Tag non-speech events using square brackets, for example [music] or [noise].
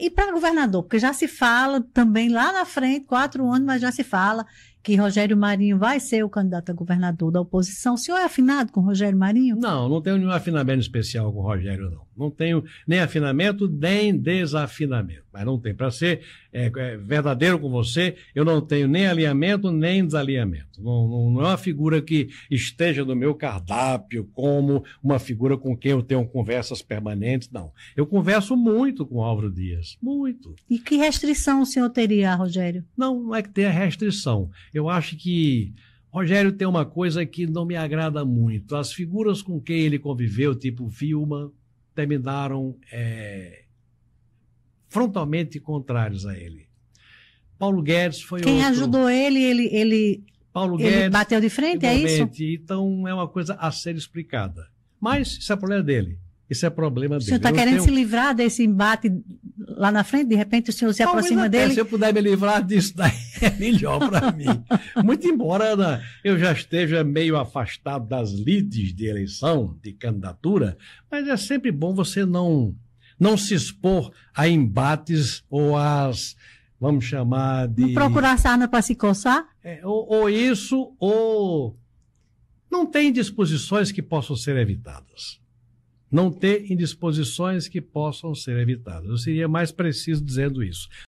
E para governador, porque já se fala também lá na frente, quatro anos, mas já se fala que Rogério Marinho vai ser o candidato a governador da oposição. O senhor é afinado com Rogério Marinho? Não, não tenho nenhum afinamento especial com o Rogério, não. Não tenho nem afinamento, nem desafinamento. Mas não tem. Para ser é, é, verdadeiro com você, eu não tenho nem alinhamento, nem desalinhamento. Não, não, não, é uma figura que esteja no meu cardápio como uma figura com quem eu tenho conversas permanentes, não. Eu converso muito com o Álvaro Dias. Muito. E que restrição o senhor teria, Rogério? Não, não é que tenha restrição. Eu acho que Rogério tem uma coisa que não me agrada muito. As figuras com quem ele conviveu, tipo Vilma, terminaram é, frontalmente contrários a ele. Paulo Guedes foi quem outro. ajudou ele, ele, ele, Paulo ele Guedes, bateu de frente, é isso? Então é uma coisa a ser explicada. Mas isso é problema dele. Isso é problema dele. O senhor está querendo tenho... se livrar desse embate lá na frente? De repente o senhor se Talvez aproxima até, dele? Se eu puder me livrar disso daí. [laughs] é melhor para mim. Muito embora né, eu já esteja meio afastado das lides de eleição, de candidatura, mas é sempre bom você não, não se expor a embates ou às vamos chamar de. Não procurar sarna para se coçar? É, ou, ou, isso, ou. Não tem disposições que possam ser evitadas. Não ter indisposições que possam ser evitadas. Eu seria mais preciso dizendo isso.